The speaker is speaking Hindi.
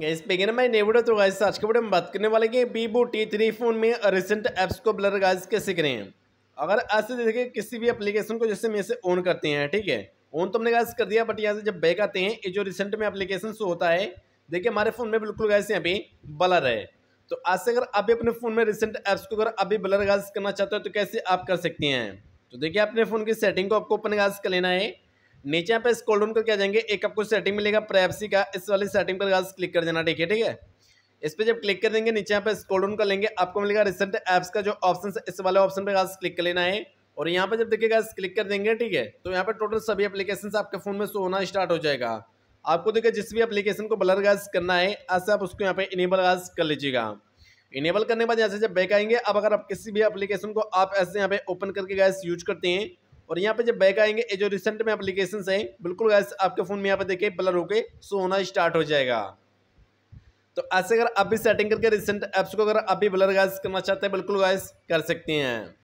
गैस बेगन मैं नेवडो तो गाइस आज के वीडियो में बात करने वाले कि वीवो टी थ्री फोन में रिसेंट ऐप्स को ब्लर गाइस कैसे करें अगर ऐसे देखिए किसी भी एप्लीकेशन को जैसे मैं इसे ऑन करते हैं ठीक है ऑन तो हमने गाइस कर दिया बट यहाँ से जब बैक आते हैं ये जो रिसेंट में एप्लीकेशन शो होता है देखिए हमारे फ़ोन में बिल्कुल गाइस यहाँ पे ब्लर है तो आज से अगर आप अपने फ़ोन में रिसेंट ऐप्स को अगर अभी ब्लर गाइस करना चाहते हो तो कैसे आप कर सकते हैं तो देखिए अपने फ़ोन की सेटिंग को आपको ओपन गाइस कर लेना है नीचे यहाँ पे स्कोल डाउन करके आ जाएंगे एक आपको सेटिंग मिलेगा प्राइवेसी का इस वाली सेटिंग पर क्लिक कर देना ठीक है ठीक है इस पर जब क्लिक कर देंगे नीचे यहाँ पे स्कोल डाउन कर लेंगे आपको मिलेगा रिसेंट ऐप्स का जो ऑप्शन है इस वाले ऑप्शन पर क्लिक कर लेना है और यहाँ पे जब देखिएगा क्लिक कर देंगे ठीक है तो यहाँ पे टोटल सभी एप्लीकेशन आपके फ़ोन में शो होना स्टार्ट हो जाएगा आपको देखिए जिस भी एप्लीकेशन को ब्लर गाज करना है ऐसे आप उसको यहाँ पे इनेबल गाज कर लीजिएगा इनेबल करने के बाद यहाँ से जब बैक आएंगे अब अगर आप किसी भी एप्लीकेशन को आप ऐसे यहाँ पे ओपन करके गैस यूज करते हैं और यहाँ पे जब बैक आएंगे ये जो रिसेंट में अप्लीकेशन है बिल्कुल गैस आपके फ़ोन में यहाँ पे देखिए ब्लर होके सो होना स्टार्ट हो जाएगा तो ऐसे अगर आप भी सेटिंग करके रिसेंट ऐप्स को अगर आप भी ब्लर गैस करना चाहते हैं बिल्कुल गैस कर सकते हैं